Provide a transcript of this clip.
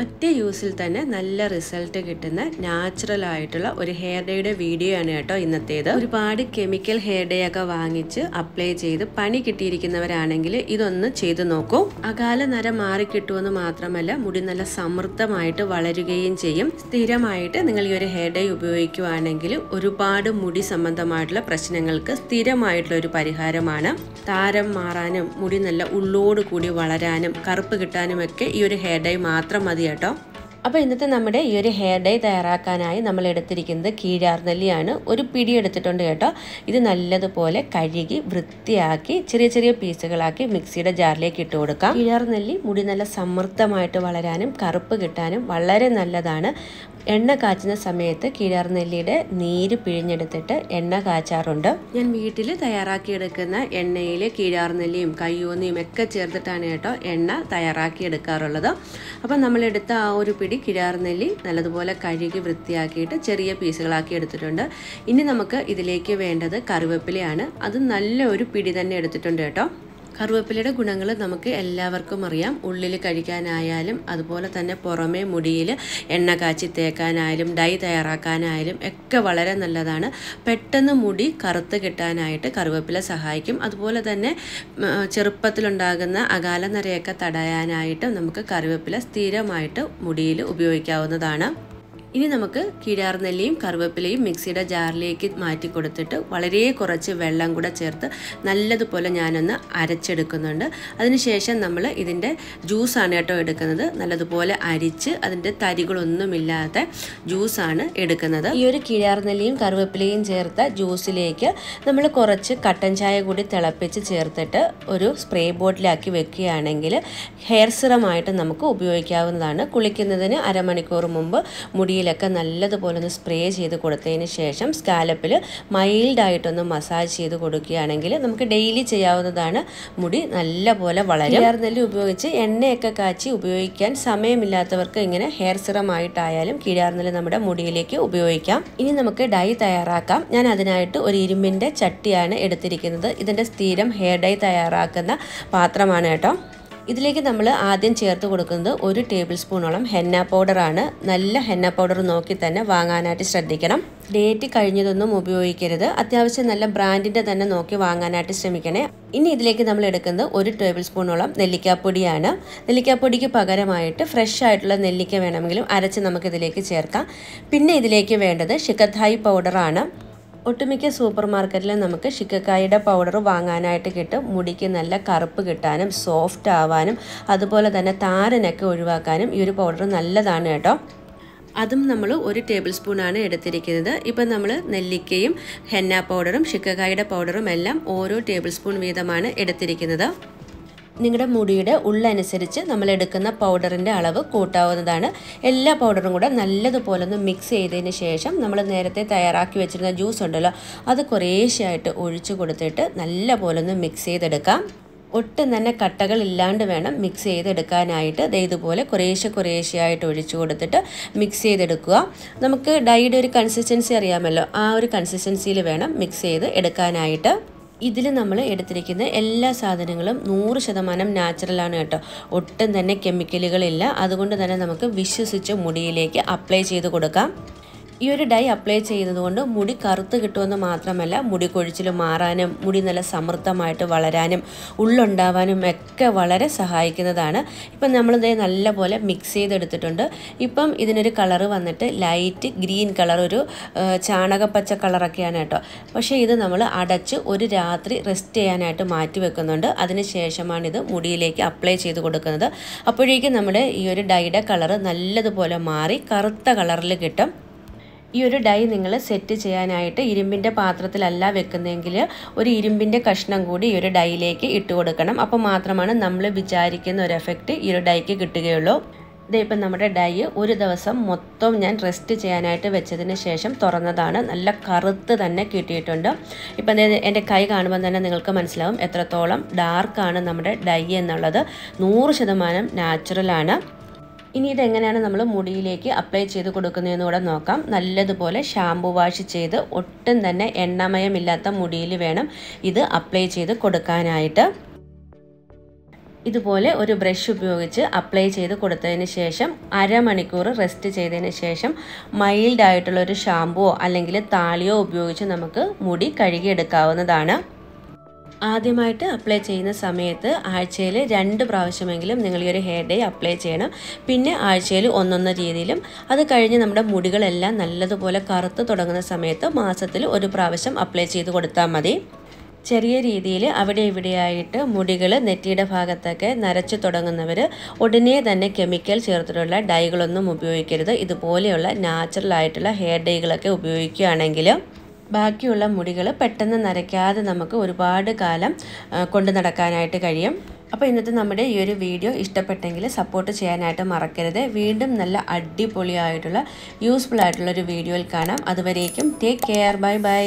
ഒറ്റ യൂസിൽ തന്നെ നല്ല റിസൾട്ട് കിട്ടുന്ന നാച്ചുറൽ ആയിട്ടുള്ള ഒരു ഹെയർ ഡേയുടെ വീഡിയോ ആണ് കേട്ടോ ഇന്നത്തേത് ഒരുപാട് കെമിക്കൽ ഹെയർ ഡേ ഒക്കെ വാങ്ങിച്ച് അപ്ലൈ ചെയ്ത് പണി കിട്ടിയിരിക്കുന്നവരാണെങ്കിൽ ഇതൊന്ന് ചെയ്തു നോക്കൂ അകാല നര മാറിക്കിട്ടുമെന്ന് മാത്രമല്ല മുടി നല്ല സമൃദ്ധമായിട്ട് വളരുകയും ചെയ്യും സ്ഥിരമായിട്ട് നിങ്ങൾ ഈ ഒരു ഹെയർ ഡേ ഉപയോഗിക്കുകയാണെങ്കിൽ ഒരുപാട് മുടി സംബന്ധമായിട്ടുള്ള പ്രശ്നങ്ങൾക്ക് സ്ഥിരമായിട്ടുള്ള ഒരു പരിഹാരമാണ് താരം മാറാനും മുടി നല്ല ഉള്ളോട് കൂടി വളരാനും കറുപ്പ് കിട്ടാനും ഒക്കെ ഈ ഒരു ഹെയർ ഡേ മാത്രം മതി മതി കേട്ടോ അപ്പോൾ ഇന്നത്തെ നമ്മുടെ ഈ ഒരു ഹെയർ ഡൈ തയ്യാറാക്കാനായി നമ്മൾ എടുത്തിരിക്കുന്നത് കീഴാർനെല്ലിയാണ് ഒരു പിടി എടുത്തിട്ടുണ്ട് കേട്ടോ ഇത് നല്ലതുപോലെ കഴുകി വൃത്തിയാക്കി ചെറിയ ചെറിയ പീസുകളാക്കി മിക്സിയുടെ ജാറിലേക്ക് ഇട്ട് കൊടുക്കാം കീഴാർനെല്ലി മുടി നല്ല സമൃദ്ധമായിട്ട് വളരാനും കറുപ്പ് കിട്ടാനും വളരെ നല്ലതാണ് എണ്ണ കാച്ചുന്ന സമയത്ത് കിഴർനെല്ലിയുടെ നീര് പിഴിഞ്ഞെടുത്തിട്ട് എണ്ണ കാച്ചാറുണ്ട് ഞാൻ വീട്ടിൽ തയ്യാറാക്കിയെടുക്കുന്ന എണ്ണയിൽ കിഴാർനെല്ലിയും കയ്യൂന്നിയും ഒക്കെ ചേർത്തിട്ടാണ് കേട്ടോ എണ്ണ തയ്യാറാക്കിയെടുക്കാറുള്ളത് അപ്പം നമ്മളെടുത്ത ആ ഒരു പിടി കിഴാർനെല്ലി നല്ലതുപോലെ കഴുകി വൃത്തിയാക്കിയിട്ട് ചെറിയ പീസുകളാക്കി എടുത്തിട്ടുണ്ട് ഇനി നമുക്ക് ഇതിലേക്ക് വേണ്ടത് കറിവേപ്പിലയാണ് അത് നല്ല ഒരു പിടി തന്നെ എടുത്തിട്ടുണ്ട് കേട്ടോ കറുവേപ്പിലയുടെ ഗുണങ്ങൾ നമുക്ക് എല്ലാവർക്കും അറിയാം ഉള്ളിൽ കഴിക്കാനായാലും അതുപോലെ തന്നെ പുറമേ മുടിയിൽ എണ്ണ കാച്ചി തേക്കാനായാലും ഡൈ തയ്യാറാക്കാനായാലും ഒക്കെ വളരെ നല്ലതാണ് പെട്ടെന്ന് മുടി കറുത്ത് കിട്ടാനായിട്ട് കറുവേപ്പില സഹായിക്കും അതുപോലെ തന്നെ ചെറുപ്പത്തിലുണ്ടാകുന്ന അകാല നരയൊക്കെ തടയാനായിട്ട് നമുക്ക് കറിവേപ്പില സ്ഥിരമായിട്ട് മുടിയിൽ ഉപയോഗിക്കാവുന്നതാണ് ഇനി നമുക്ക് കിഴാർനെല്ലിയും കറിവേപ്പിലയും മിക്സിയുടെ ജാറിലേക്ക് മാറ്റി കൊടുത്തിട്ട് വളരെ കുറച്ച് വെള്ളം കൂടെ ചേർത്ത് നല്ലതുപോലെ ഞാനൊന്ന് അരച്ചെടുക്കുന്നുണ്ട് അതിനുശേഷം നമ്മൾ ഇതിൻ്റെ ജ്യൂസാണ് കേട്ടോ എടുക്കുന്നത് നല്ലതുപോലെ അരിച്ച് അതിൻ്റെ തരികളൊന്നുമില്ലാത്ത ജ്യൂസാണ് എടുക്കുന്നത് ഈ ഒരു കിഴാർനെല്ലിയും കറിവേപ്പിലയും ചേർത്ത ജ്യൂസിലേക്ക് നമ്മൾ കുറച്ച് കട്ടൻ ചായ കൂടി തിളപ്പിച്ച് ചേർത്തിട്ട് ഒരു സ്പ്രേ ബോട്ടിലാക്കി വെക്കുകയാണെങ്കിൽ ഹെയർ സിറമായിട്ട് നമുക്ക് ഉപയോഗിക്കാവുന്നതാണ് കുളിക്കുന്നതിന് അരമണിക്കൂർ മുമ്പ് മുടിയിൽ ചെവിയിലൊക്കെ നല്ലതുപോലെ ഒന്ന് സ്പ്രേ ചെയ്ത് കൊടുത്തതിന് ശേഷം സ്കാലപ്പിൽ മൈൽഡായിട്ടൊന്ന് മസാജ് ചെയ്ത് കൊടുക്കുകയാണെങ്കിൽ നമുക്ക് ഡെയിലി ചെയ്യാവുന്നതാണ് മുടി നല്ലപോലെ വളരും കിഴാർനെല്ലി ഉപയോഗിച്ച് എണ്ണയൊക്കെ കാച്ചി ഉപയോഗിക്കാൻ സമയമില്ലാത്തവർക്ക് ഇങ്ങനെ ഹെയർ സിറമായിട്ടായാലും കിഴാർനെല്ലി നമ്മുടെ മുടിയിലേക്ക് ഉപയോഗിക്കാം ഇനി നമുക്ക് ഡൈ തയ്യാറാക്കാം ഞാൻ അതിനായിട്ട് ഒരു ഇരുമ്പിൻ്റെ ചട്ടിയാണ് എടുത്തിരിക്കുന്നത് ഇതിൻ്റെ സ്ഥിരം ഹെയർ ഡൈ തയ്യാറാക്കുന്ന പാത്രമാണ് കേട്ടോ ഇതിലേക്ക് നമ്മൾ ആദ്യം ചേർത്ത് കൊടുക്കുന്നത് ഒരു ടേബിൾ സ്പൂണോളം ഹെന്ന പൗഡറാണ് നല്ല ഹെന്ന പൗഡർ നോക്കി തന്നെ വാങ്ങാനായിട്ട് ശ്രദ്ധിക്കണം ഡേറ്റ് കഴിഞ്ഞതൊന്നും ഉപയോഗിക്കരുത് അത്യാവശ്യം നല്ല ബ്രാൻഡിൻ്റെ തന്നെ നോക്കി വാങ്ങാനായിട്ട് ശ്രമിക്കണേ ഇനി ഇതിലേക്ക് നമ്മൾ എടുക്കുന്നത് ഒരു ടേബിൾ സ്പൂണോളം നെല്ലിക്കാപ്പൊടിയാണ് നെല്ലിക്കാപ്പൊടിക്ക് പകരമായിട്ട് ഫ്രഷ് ആയിട്ടുള്ള നെല്ലിക്ക വേണമെങ്കിലും അരച്ച് നമുക്കിതിലേക്ക് ചേർക്കാം പിന്നെ ഇതിലേക്ക് വേണ്ടത് ഷിക്കത്തായി പൗഡറാണ് ഒട്ടുമിക്ക സൂപ്പർ മാർക്കറ്റിൽ നമുക്ക് ശിക്കക്കായുടെ പൗഡർ വാങ്ങാനായിട്ട് കിട്ടും മുടിക്ക് നല്ല കറുപ്പ് കിട്ടാനും സോഫ്റ്റ് ആവാനും അതുപോലെ തന്നെ താരനൊക്കെ ഒഴിവാക്കാനും ഈ ഒരു പൗഡർ നല്ലതാണ് കേട്ടോ അതും നമ്മൾ ഒരു ടേബിൾ സ്പൂണാണ് എടുത്തിരിക്കുന്നത് ഇപ്പം നമ്മൾ നെല്ലിക്കയും ഹെന്ന പൗഡറും ശിക്കക്കായുടെ പൗഡറും എല്ലാം ഓരോ ടേബിൾ സ്പൂൺ വീതമാണ് എടുത്തിരിക്കുന്നത് നിങ്ങളുടെ മുടിയുടെ ഉള്ളനുസരിച്ച് നമ്മൾ എടുക്കുന്ന പൗഡറിൻ്റെ അളവ് കൂട്ടാവുന്നതാണ് എല്ലാ പൗഡറും കൂടെ നല്ലതുപോലെ ഒന്ന് മിക്സ് ചെയ്തതിന് ശേഷം നമ്മൾ നേരത്തെ തയ്യാറാക്കി വെച്ചിരുന്ന ജ്യൂസ് ഉണ്ടല്ലോ അത് കുറേശ്ശെയായിട്ട് ഒഴിച്ചു കൊടുത്തിട്ട് പോലെ ഒന്ന് മിക്സ് ചെയ്തെടുക്കാം ഒട്ടും തന്നെ കട്ടകൾ ഇല്ലാണ്ട് വേണം മിക്സ് ചെയ്തെടുക്കാനായിട്ട് ഇതുപോലെ കുറേശ്ശെ കുറേശ്ശെയായിട്ട് ഒഴിച്ചു കൊടുത്തിട്ട് മിക്സ് ചെയ്തെടുക്കുക നമുക്ക് ഡൈയുടെ ഒരു കൺസിസ്റ്റൻസി അറിയാമല്ലോ ആ ഒരു കൺസിസ്റ്റൻസിയിൽ വേണം മിക്സ് ചെയ്ത് എടുക്കാനായിട്ട് ഇതിൽ നമ്മൾ എടുത്തിരിക്കുന്ന എല്ലാ സാധനങ്ങളും നൂറ് ശതമാനം നാച്ചുറലാണ് കേട്ടോ ഒട്ടും തന്നെ കെമിക്കലുകളില്ല അതുകൊണ്ട് തന്നെ നമുക്ക് വിശ്വസിച്ച് മുടിയിലേക്ക് അപ്ലൈ ചെയ്ത് കൊടുക്കാം ഈ ഒരു ഡൈ അപ്ലൈ ചെയ്യുന്നതുകൊണ്ട് മുടി കറുത്ത് കിട്ടുമെന്ന് മാത്രമല്ല മുടി കൊഴിച്ചിൽ മാറാനും മുടി നല്ല സമൃദ്ധമായിട്ട് വളരാനും ഉള്ളുണ്ടാവാനും ഒക്കെ വളരെ സഹായിക്കുന്നതാണ് ഇപ്പം നമ്മളിത് നല്ലപോലെ മിക്സ് ചെയ്തെടുത്തിട്ടുണ്ട് ഇപ്പം ഇതിനൊരു കളറ് വന്നിട്ട് ലൈറ്റ് ഗ്രീൻ കളർ ഒരു ചാണക പച്ച കളറൊക്കെയാണ് കേട്ടോ പക്ഷേ ഇത് നമ്മൾ അടച്ച് ഒരു രാത്രി റെസ്റ്റ് ചെയ്യാനായിട്ട് മാറ്റി വെക്കുന്നുണ്ട് അതിന് ശേഷമാണ് ഇത് മുടിയിലേക്ക് അപ്ലൈ ചെയ്ത് കൊടുക്കുന്നത് അപ്പോഴേക്കും നമ്മുടെ ഈ ഒരു ഡൈയുടെ കളറ് നല്ലതുപോലെ മാറി കറുത്ത കളറിൽ കിട്ടും ഈ ഒരു ഡൈ നിങ്ങൾ സെറ്റ് ചെയ്യാനായിട്ട് ഇരുമ്പിൻ്റെ പാത്രത്തിലല്ല വെക്കുന്നതെങ്കിൽ ഒരു ഇരുമ്പിൻ്റെ കഷ്ണം കൂടി ഈ ഒരു ഡൈയിലേക്ക് ഇട്ട് കൊടുക്കണം അപ്പോൾ മാത്രമാണ് നമ്മൾ വിചാരിക്കുന്ന ഒരു എഫക്റ്റ് ഈ ഒരു ഡൈക്ക് കിട്ടുകയുള്ളൂ ഇപ്പം നമ്മുടെ ഡൈ ഒരു ദിവസം മൊത്തം ഞാൻ റെസ്റ്റ് ചെയ്യാനായിട്ട് വെച്ചതിന് ശേഷം തുറന്നതാണ് നല്ല കറുത്ത് തന്നെ കിട്ടിയിട്ടുണ്ട് ഇപ്പം എൻ്റെ കൈ കാണുമ്പോൾ തന്നെ നിങ്ങൾക്ക് മനസ്സിലാവും എത്രത്തോളം ഡാർക്കാണ് നമ്മുടെ ഡൈ എന്നുള്ളത് നൂറ് ശതമാനം നാച്ചുറലാണ് ഇനി ഇതെങ്ങനെയാണ് നമ്മൾ മുടിയിലേക്ക് അപ്ലൈ ചെയ്ത് കൊടുക്കുന്നതെന്ന് കൂടെ നോക്കാം നല്ലതുപോലെ ഷാമ്പു വാഷ് ചെയ്ത് ഒട്ടും തന്നെ എണ്ണമയമില്ലാത്ത മുടിയിൽ വേണം ഇത് അപ്ലൈ ചെയ്ത് കൊടുക്കാനായിട്ട് ഇതുപോലെ ഒരു ബ്രഷ് ഉപയോഗിച്ച് അപ്ലൈ ചെയ്ത് കൊടുത്തതിന് ശേഷം അരമണിക്കൂർ റെസ്റ്റ് ചെയ്തതിന് ശേഷം മൈൽഡായിട്ടുള്ളൊരു ഒരു ഷാമ്പുവോ അല്ലെങ്കിൽ താളിയോ ഉപയോഗിച്ച് നമുക്ക് മുടി കഴുകിയെടുക്കാവുന്നതാണ് ആദ്യമായിട്ട് അപ്ലൈ ചെയ്യുന്ന സമയത്ത് ആഴ്ചയിൽ രണ്ട് പ്രാവശ്യമെങ്കിലും നിങ്ങൾ ഈ ഒരു ഹെയർ ഡേ അപ്ലൈ ചെയ്യണം പിന്നെ ആഴ്ചയിൽ ഒന്നൊന്ന രീതിയിലും അത് കഴിഞ്ഞ് നമ്മുടെ മുടികളെല്ലാം നല്ലതുപോലെ കറുത്ത് തുടങ്ങുന്ന സമയത്ത് മാസത്തിൽ ഒരു പ്രാവശ്യം അപ്ലൈ ചെയ്ത് കൊടുത്താൽ മതി ചെറിയ രീതിയിൽ അവിടെ ഇവിടെയായിട്ട് മുടികൾ നെറ്റിയുടെ ഭാഗത്തൊക്കെ നരച്ചു തുടങ്ങുന്നവർ ഉടനെ തന്നെ കെമിക്കൽ ചേർത്തിട്ടുള്ള ഡൈകളൊന്നും ഉപയോഗിക്കരുത് ഇതുപോലെയുള്ള നാച്ചുറൽ ആയിട്ടുള്ള ഹെയർ ഡൈകളൊക്കെ ഉപയോഗിക്കുകയാണെങ്കിൽ ബാക്കിയുള്ള മുടികൾ പെട്ടെന്ന് നരയ്ക്കാതെ നമുക്ക് ഒരുപാട് കാലം കൊണ്ടു നടക്കാനായിട്ട് കഴിയും അപ്പോൾ ഇന്നത്തെ നമ്മുടെ ഈ ഒരു വീഡിയോ ഇഷ്ടപ്പെട്ടെങ്കിൽ സപ്പോർട്ട് ചെയ്യാനായിട്ട് മറക്കരുത് വീണ്ടും നല്ല അടിപൊളിയായിട്ടുള്ള യൂസ്ഫുൾ ആയിട്ടുള്ള ഒരു വീഡിയോയിൽ കാണാം അതുവരേക്കും ടേക്ക് കെയർ ബൈ ബൈ